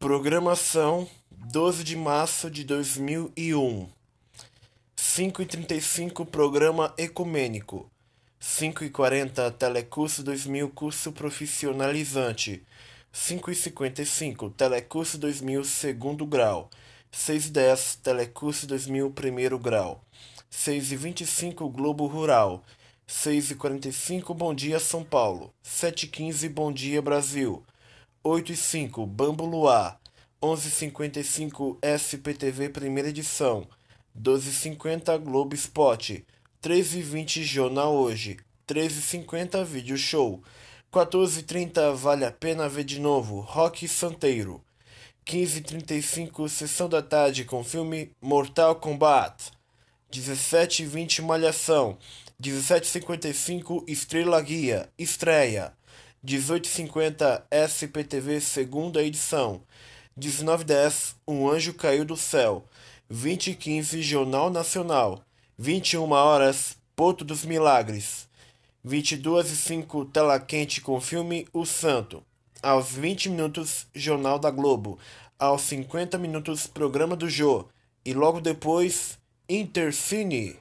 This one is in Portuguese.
Programação 12 de março de 2001 5h35 Programa Ecumênico 5h40 Telecurso 2000 Curso Profissionalizante 5h55 Telecurso 2000 Segundo Grau 6h10 Telecurso 2000 Primeiro Grau 6h25 Globo Rural 6h45 Bom Dia São Paulo 7h15 Bom Dia Brasil 8 e 5, Bambu Luar, 1155 SPTV Primeira Edição, 1250 Globo Spot. 13h20 Jornal Hoje, 13h50 Vídeo Show, 14h30 Vale a Pena Ver de Novo, Rock Santeiro, 15h35 Sessão da Tarde com filme Mortal Kombat, 17h20 Malhação, 17h55 Estrela Guia, estreia, 1850 SPTV, segunda edição. 1910 Um Anjo Caiu do Céu. 2015 Jornal Nacional. 21 horas Porto dos Milagres. 22 e 5 Tela Quente com filme O Santo. Aos 20 minutos Jornal da Globo. Aos 50 minutos Programa do Jô. E logo depois Intercine.